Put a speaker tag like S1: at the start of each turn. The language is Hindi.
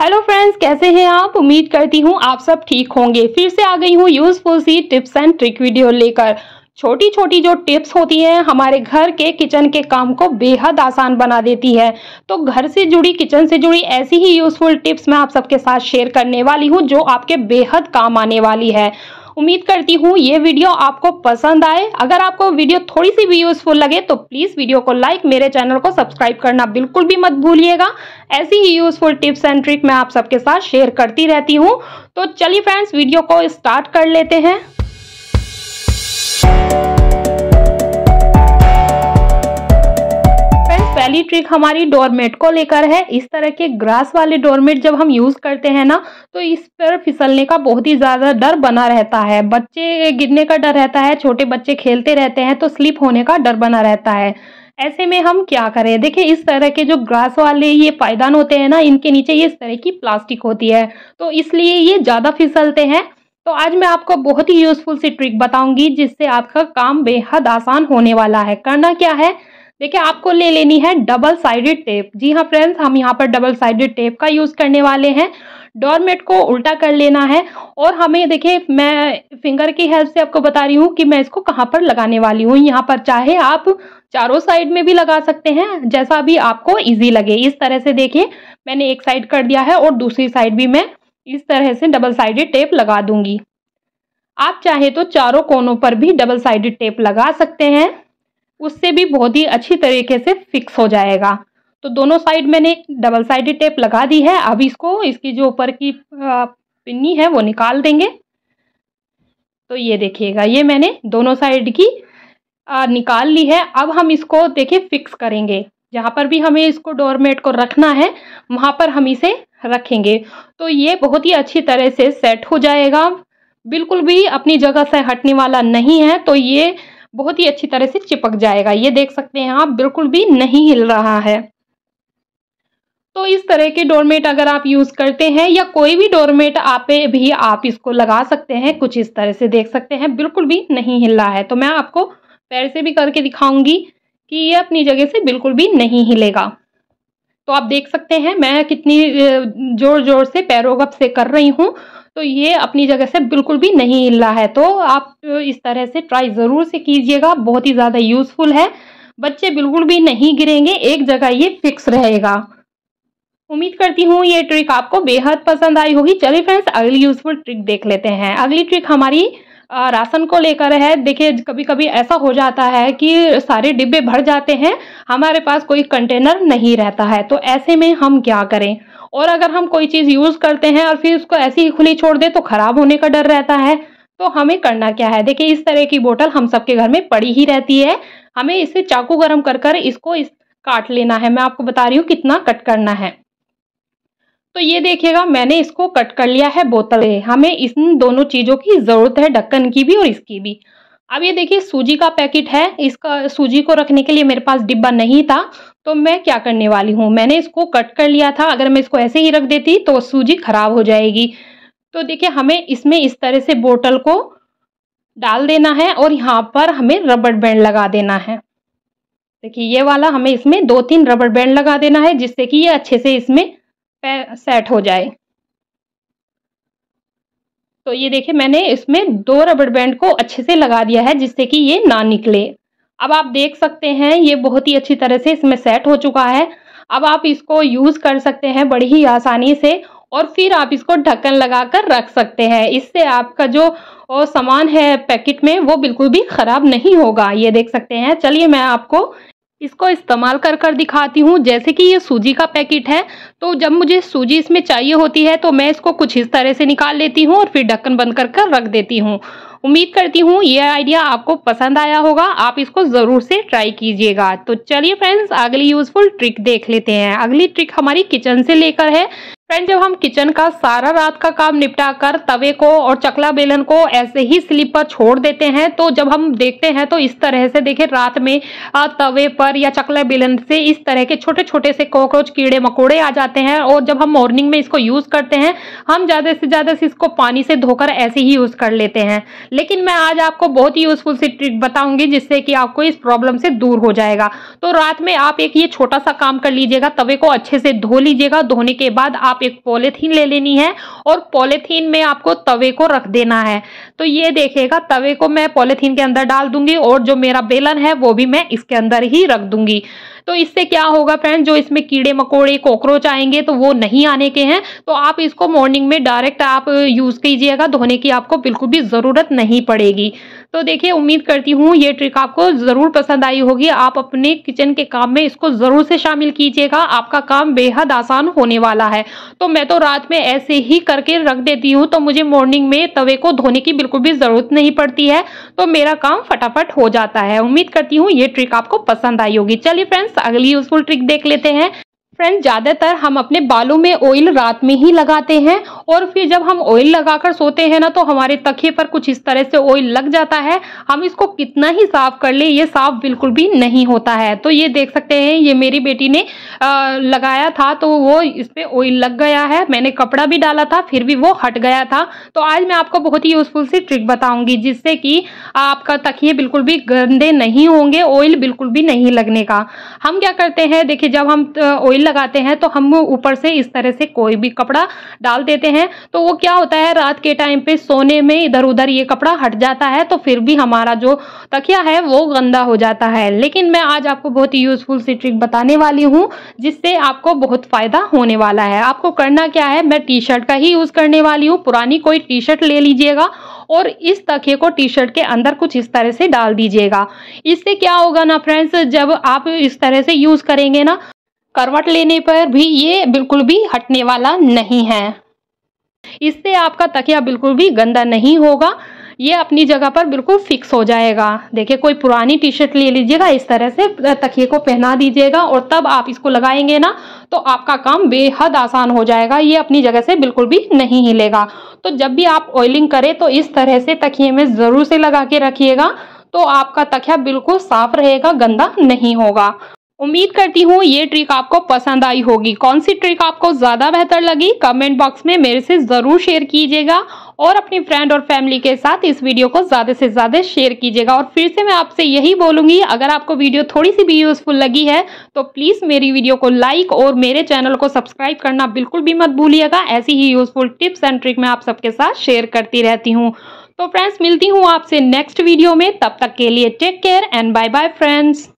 S1: हेलो फ्रेंड्स कैसे हैं आप उम्मीद करती हूँ आप सब ठीक होंगे फिर से आ गई हूँ यूजफुल सी टिप्स एंड ट्रिक वीडियो लेकर छोटी छोटी जो टिप्स होती हैं हमारे घर के किचन के काम को बेहद आसान बना देती है तो घर से जुड़ी किचन से जुड़ी ऐसी ही यूजफुल टिप्स मैं आप सबके साथ शेयर करने वाली हूँ जो आपके बेहद काम आने वाली है उम्मीद करती हूँ ये वीडियो आपको पसंद आए अगर आपको वीडियो थोड़ी सी भी यूजफुल लगे तो प्लीज़ वीडियो को लाइक मेरे चैनल को सब्सक्राइब करना बिल्कुल भी मत भूलिएगा ऐसी ही यूजफुल टिप्स एंड ट्रिक मैं आप सबके साथ शेयर करती रहती हूँ तो चलिए फ्रेंड्स वीडियो को स्टार्ट कर लेते हैं पहली ट्रिक हमारी डोरमेट को लेकर है इस तरह के ग्रास वाले डोरमेट जब हम यूज़ करते हैं ना तो इस पर फिसलने का बहुत ही ज़्यादा डर बना रहता है बच्चे गिरने का डर रहता है छोटे बच्चे खेलते रहते हैं तो स्लिप होने का डर बना रहता है ऐसे में हम क्या करें देखिए इस तरह के जो ग्रास वाले ये पायदान होते हैं ना इनके नीचे ये इस तरह की प्लास्टिक होती है तो इसलिए ये ज़्यादा फिसलते हैं तो आज मैं आपको बहुत ही यूज़फुल सी ट्रिक बताऊंगी जिससे आपका काम बेहद आसान होने वाला है करना क्या है देखिए आपको ले लेनी है डबल साइडेड टेप जी हाँ फ्रेंड्स हम यहाँ पर डबल साइडेड टेप का यूज़ करने वाले हैं डोरमेट को उल्टा कर लेना है और हमें देखिए मैं फिंगर की हेल्प से आपको बता रही हूँ कि मैं इसको कहाँ पर लगाने वाली हूँ यहाँ पर चाहे आप चारों साइड में भी लगा सकते हैं जैसा भी आपको इजी लगे इस तरह से देखिए मैंने एक साइड कर दिया है और दूसरी साइड भी मैं इस तरह से डबल साइडेड टेप लगा दूंगी आप चाहे तो चारों कोनों पर भी डबल साइडेड टेप लगा सकते हैं उससे भी बहुत ही अच्छी तरीके से फिक्स हो जाएगा तो दोनों साइड मैंने डबल साइड टेप लगा दी है अब इसको इसकी जो ऊपर की पिन्नी है वो निकाल देंगे तो ये देखिएगा ये मैंने दोनों साइड की निकाल ली है अब हम इसको देखिए फिक्स करेंगे जहाँ पर भी हमें इसको डोरमेट को रखना है वहाँ पर हम इसे रखेंगे तो ये बहुत ही अच्छी तरह से सेट हो जाएगा बिल्कुल भी अपनी जगह से हटने वाला नहीं है तो ये बहुत ही अच्छी तरह से चिपक जाएगा ये देख सकते हैं आप बिल्कुल भी नहीं हिल रहा है तो इस तरह के डोरमेट अगर आप यूज़ करते हैं या कोई भी डोरमेट आप भी आप इसको लगा सकते हैं कुछ इस तरह से देख सकते हैं बिल्कुल भी नहीं हिल रहा है तो मैं आपको पैर से भी करके दिखाऊंगी कि ये अपनी जगह से बिल्कुल भी नहीं हिलेगा तो आप देख सकते हैं मैं कितनी ज़ोर ज़ोर से पैरोगप से कर रही हूँ तो ये अपनी जगह से बिल्कुल भी नहीं हिल रहा है तो आप इस तरह से ट्राई ज़रूर से कीजिएगा बहुत ही ज़्यादा यूज़फुल है बच्चे बिल्कुल भी नहीं गिरेंगे एक जगह ये फिक्स रहेगा उम्मीद करती हूँ ये ट्रिक आपको बेहद पसंद आई होगी चलिए फ्रेंड्स अगली यूजफुल ट्रिक देख लेते हैं अगली ट्रिक हमारी राशन को लेकर है देखिए कभी कभी ऐसा हो जाता है कि सारे डिब्बे भर जाते हैं हमारे पास कोई कंटेनर नहीं रहता है तो ऐसे में हम क्या करें और अगर हम कोई चीज़ यूज़ करते हैं और फिर उसको ऐसी ही खुली छोड़ दें तो ख़राब होने का डर रहता है तो हमें करना क्या है देखिए इस तरह की बोतल हम सबके घर में पड़ी ही रहती है हमें इसे चाकू गर्म कर कर इसको इस काट लेना है मैं आपको बता रही हूँ कितना कट करना है तो ये देखिएगा मैंने इसको कट कर लिया है बोतल हमें इन दोनों चीज़ों की ज़रूरत है ढक्कन की भी और इसकी भी अब ये देखिए सूजी का पैकेट है इसका सूजी को रखने के लिए मेरे पास डिब्बा नहीं था तो मैं क्या करने वाली हूँ मैंने इसको कट कर लिया था अगर मैं इसको ऐसे ही रख देती तो सूजी खराब हो जाएगी तो देखिए हमें इसमें इस तरह से बोतल को डाल देना है और यहाँ पर हमें रबड़ बैंड लगा देना है देखिए ये वाला हमें इसमें दो तीन रबड़ बैंड लगा देना है जिससे कि ये अच्छे से इसमें सेट हो जाए तो ये देखिए मैंने इसमें दो रबड़ बैंड को अच्छे से लगा दिया है जिससे कि ये ना निकले अब आप देख सकते हैं ये बहुत ही अच्छी तरह से इसमें सेट हो चुका है अब आप इसको यूज़ कर सकते हैं बड़ी ही आसानी से और फिर आप इसको ढक्कन लगाकर रख सकते हैं इससे आपका जो सामान है पैकेट में वो बिल्कुल भी ख़राब नहीं होगा ये देख सकते हैं चलिए मैं आपको इसको इस्तेमाल कर कर दिखाती हूँ जैसे कि ये सूजी का पैकेट है तो जब मुझे सूजी इसमें चाहिए होती है तो मैं इसको कुछ इस तरह से निकाल लेती हूँ और फिर ढक्कन बंद कर कर रख देती हूँ उम्मीद करती हूँ ये आइडिया आपको पसंद आया होगा आप इसको ज़रूर से ट्राई कीजिएगा तो चलिए फ्रेंड्स अगली यूज़फुल ट्रिक देख लेते हैं अगली ट्रिक हमारी किचन से लेकर है फ्रेंड जब हम किचन का सारा रात का काम निपटा कर तवे को और चकला बेलन को ऐसे ही स्लिप पर छोड़ देते हैं तो जब हम देखते हैं तो इस तरह से देखे रात में तवे पर या चकला बेलन से इस तरह के छोटे छोटे से कॉकरोच कीड़े मकोड़े आ जाते हैं और जब हम मॉर्निंग में इसको यूज़ करते हैं हम ज़्यादा से ज़्यादा इसको पानी से धोकर ऐसे ही यूज़ कर लेते हैं लेकिन मैं आज आपको बहुत ही यूज़फुल सी ट्रिक बताऊँगी जिससे कि आपको इस प्रॉब्लम से दूर हो जाएगा तो रात में आप एक ये छोटा सा काम कर लीजिएगा तवे को अच्छे से धो लीजिएगा धोने के बाद आप आप एक पॉलीथीन ले लेनी है और पॉलीथीन में आपको तवे को रख देना है तो ये देखेगा तवे को मैं पॉलीथीन के अंदर डाल दूंगी और जो मेरा बेलन है वो भी मैं इसके अंदर ही रख दूंगी तो इससे क्या होगा फ्रेंड्स जो इसमें कीड़े मकोड़े कॉकरोच आएंगे तो वो नहीं आने के हैं तो आप इसको मॉर्निंग में डायरेक्ट आप यूज़ कीजिएगा धोने की आपको बिल्कुल भी ज़रूरत नहीं पड़ेगी तो देखिए उम्मीद करती हूँ ये ट्रिक आपको ज़रूर पसंद आई होगी आप अपने किचन के काम में इसको ज़रूर से शामिल कीजिएगा आपका काम बेहद आसान होने वाला है तो मैं तो रात में ऐसे ही करके रख देती हूँ तो मुझे मॉर्निंग में तवे को धोने की बिल्कुल भी ज़रूरत नहीं पड़ती है तो मेरा काम फटाफट हो जाता है उम्मीद करती हूँ ये ट्रिक आपको पसंद आई होगी चलिए फ्रेंड्स अगली यूजफुल ट्रिक देख लेते हैं फ्रेंड ज़्यादातर हम अपने बालों में ऑयल रात में ही लगाते हैं और फिर जब हम ऑयल लगाकर सोते हैं ना तो हमारे तखे पर कुछ इस तरह से ऑयल लग जाता है हम इसको कितना ही साफ़ कर ले ये साफ़ बिल्कुल भी नहीं होता है तो ये देख सकते हैं ये मेरी बेटी ने आ, लगाया था तो वो इस पर ऑयल लग गया है मैंने कपड़ा भी डाला था फिर भी वो हट गया था तो आज मैं आपको बहुत ही यूज़फुल सी ट्रिक बताऊँगी जिससे कि आपका तखिए बिल्कुल भी गंदे नहीं होंगे ऑयल बिल्कुल भी नहीं लगने का हम क्या करते हैं देखिए जब हम ऑयल लगाते हैं तो हम ऊपर से इस तरह से कोई भी कपड़ा डाल देते हैं तो वो क्या होता है रात के टाइम पे सोने में इधर उधर ये कपड़ा हट जाता है तो फिर भी हमारा जो तकिया है वो गंदा हो जाता है लेकिन मैं आज आपको बहुत ही यूजफुल सी ट्रिक बताने वाली हूँ जिससे आपको बहुत फ़ायदा होने वाला है आपको करना क्या है मैं टी शर्ट का ही यूज़ करने वाली हूँ पुरानी कोई टी शर्ट ले लीजिएगा और इस तकिए को टी शर्ट के अंदर कुछ इस तरह से डाल दीजिएगा इससे क्या होगा ना फ्रेंड्स जब आप इस तरह से यूज़ करेंगे ना करवट लेने पर भी ये बिल्कुल भी हटने वाला नहीं है इससे आपका तकिया बिल्कुल भी गंदा नहीं होगा ये अपनी जगह पर बिल्कुल फिक्स हो जाएगा देखिए कोई पुरानी टी शर्ट ले लीजिएगा इस तरह से तकिए को पहना दीजिएगा और तब आप इसको लगाएंगे ना तो आपका काम बेहद आसान हो जाएगा ये अपनी जगह से बिल्कुल भी नहीं हिलेगा तो जब भी आप ऑयलिंग करें तो इस तरह से तकिए में ज़रूर से लगा के रखिएगा तो आपका तकिया बिल्कुल साफ रहेगा गंदा नहीं होगा उम्मीद करती हूँ ये ट्रिक आपको पसंद आई होगी कौन सी ट्रिक आपको ज़्यादा बेहतर लगी कमेंट बॉक्स में मेरे से ज़रूर शेयर कीजिएगा और अपनी फ्रेंड और फैमिली के साथ इस वीडियो को ज़्यादा से ज़्यादा शेयर कीजिएगा और फिर से मैं आपसे यही बोलूंगी अगर आपको वीडियो थोड़ी सी भी यूज़फुल लगी है तो प्लीज़ मेरी वीडियो को लाइक और मेरे चैनल को सब्सक्राइब करना बिल्कुल भी मत भूलिएगा ऐसी ही यूज़फुल टिप्स एंड ट्रिक मैं आप सबके साथ शेयर करती रहती हूँ तो फ्रेंड्स मिलती हूँ आपसे नेक्स्ट वीडियो में तब तक के लिए take care and bye bye friends